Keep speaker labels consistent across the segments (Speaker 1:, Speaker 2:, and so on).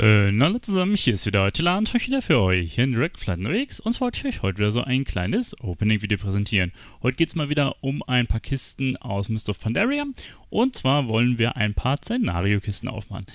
Speaker 1: Äh, na hallo zusammen, hier ist wieder heute und euch wieder für euch in Direct unterwegs und zwar wollte ich euch heute wieder so ein kleines Opening-Video präsentieren. Heute geht es mal wieder um ein paar Kisten aus Mist of Pandaria und zwar wollen wir ein paar Szenario-Kisten aufmachen.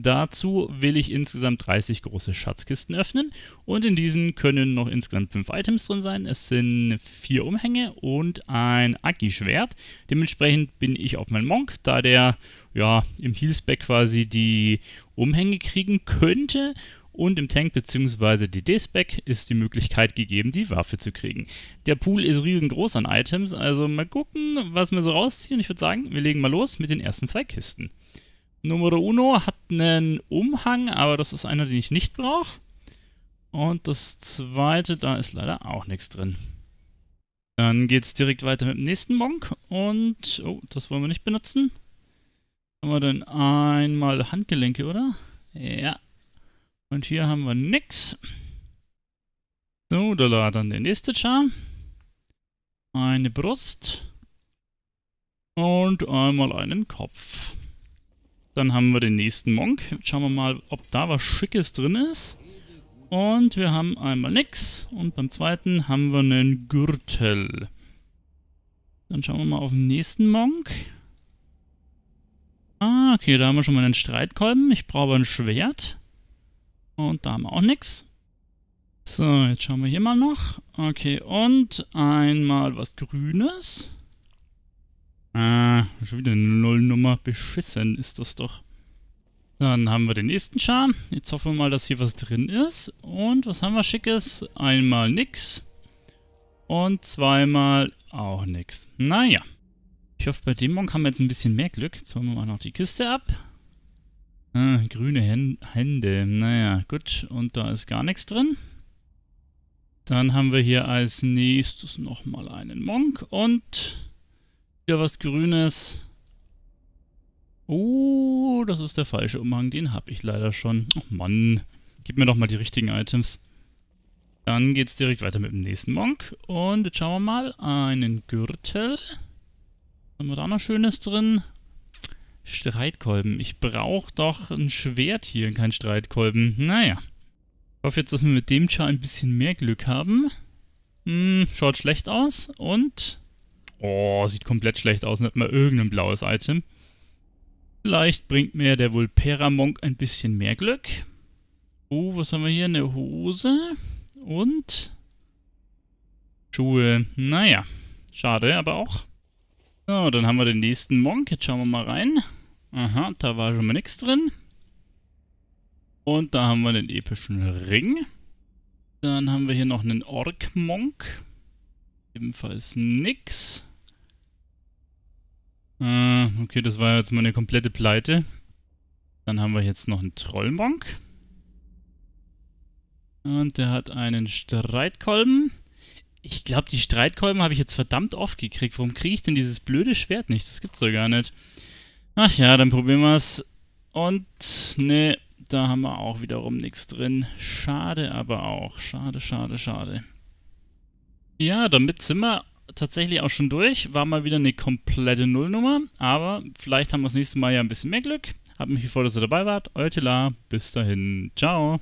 Speaker 1: Dazu will ich insgesamt 30 große Schatzkisten öffnen und in diesen können noch insgesamt 5 Items drin sein. Es sind 4 Umhänge und ein Aki-Schwert. Dementsprechend bin ich auf meinen Monk, da der ja im Healspec quasi die Umhänge kriegen könnte und im Tank bzw. d spec ist die Möglichkeit gegeben, die Waffe zu kriegen. Der Pool ist riesengroß an Items, also mal gucken, was wir so rausziehen. Ich würde sagen, wir legen mal los mit den ersten zwei Kisten. Numero Uno hat einen Umhang, aber das ist einer, den ich nicht brauche. Und das zweite, da ist leider auch nichts drin. Dann geht's direkt weiter mit dem nächsten Monk. Und, oh, das wollen wir nicht benutzen. Haben wir denn einmal Handgelenke, oder? Ja. Und hier haben wir nix. So, da war dann der nächste Charm. Eine Brust. Und einmal einen Kopf. Dann haben wir den nächsten Monk. Jetzt schauen wir mal, ob da was Schickes drin ist. Und wir haben einmal nix. Und beim zweiten haben wir einen Gürtel. Dann schauen wir mal auf den nächsten Monk. Ah, okay, da haben wir schon mal einen Streitkolben. Ich brauche ein Schwert. Und da haben wir auch nichts. So, jetzt schauen wir hier mal noch. Okay, und einmal was Grünes. Ah, schon wieder eine Nullnummer. Beschissen ist das doch. Dann haben wir den nächsten Charme. Jetzt hoffen wir mal, dass hier was drin ist. Und was haben wir Schickes? Einmal nix. Und zweimal auch nix. Naja. Ich hoffe, bei dem Monk haben wir jetzt ein bisschen mehr Glück. Jetzt holen wir mal noch die Kiste ab. Ah, grüne Hän Hände. Naja, gut. Und da ist gar nichts drin. Dann haben wir hier als nächstes nochmal einen Monk. Und wieder was Grünes. Oh, das ist der falsche Umhang. Den habe ich leider schon. Oh Mann. Gib mir doch mal die richtigen Items. Dann geht's direkt weiter mit dem nächsten Monk. Und jetzt schauen wir mal. Einen Gürtel. Haben wir da noch Schönes drin? Streitkolben. Ich brauche doch ein Schwert hier, kein Streitkolben. Naja. Ich hoffe jetzt, dass wir mit dem Char ein bisschen mehr Glück haben. Hm, schaut schlecht aus. Und Oh, sieht komplett schlecht aus. Nicht mal irgendein blaues Item. Vielleicht bringt mir der Vulpera-Monk ein bisschen mehr Glück. Oh, was haben wir hier? Eine Hose und Schuhe. Naja, schade, aber auch. So, dann haben wir den nächsten Monk. Jetzt schauen wir mal rein. Aha, da war schon mal nichts drin. Und da haben wir den epischen Ring. Dann haben wir hier noch einen Ork-Monk. Ebenfalls nichts. Äh, okay, das war jetzt meine komplette Pleite. Dann haben wir jetzt noch einen Trollmonk. Und der hat einen Streitkolben. Ich glaube, die Streitkolben habe ich jetzt verdammt oft gekriegt. Warum kriege ich denn dieses blöde Schwert nicht? Das gibt's doch gar nicht. Ach ja, dann probieren wir es. Und, ne, da haben wir auch wiederum nichts drin. Schade aber auch. Schade, schade, schade. Ja, damit sind wir tatsächlich auch schon durch. War mal wieder eine komplette Nullnummer, aber vielleicht haben wir das nächste Mal ja ein bisschen mehr Glück. Hab mich gefreut, dass ihr dabei wart. Euer Tila, bis dahin. Ciao.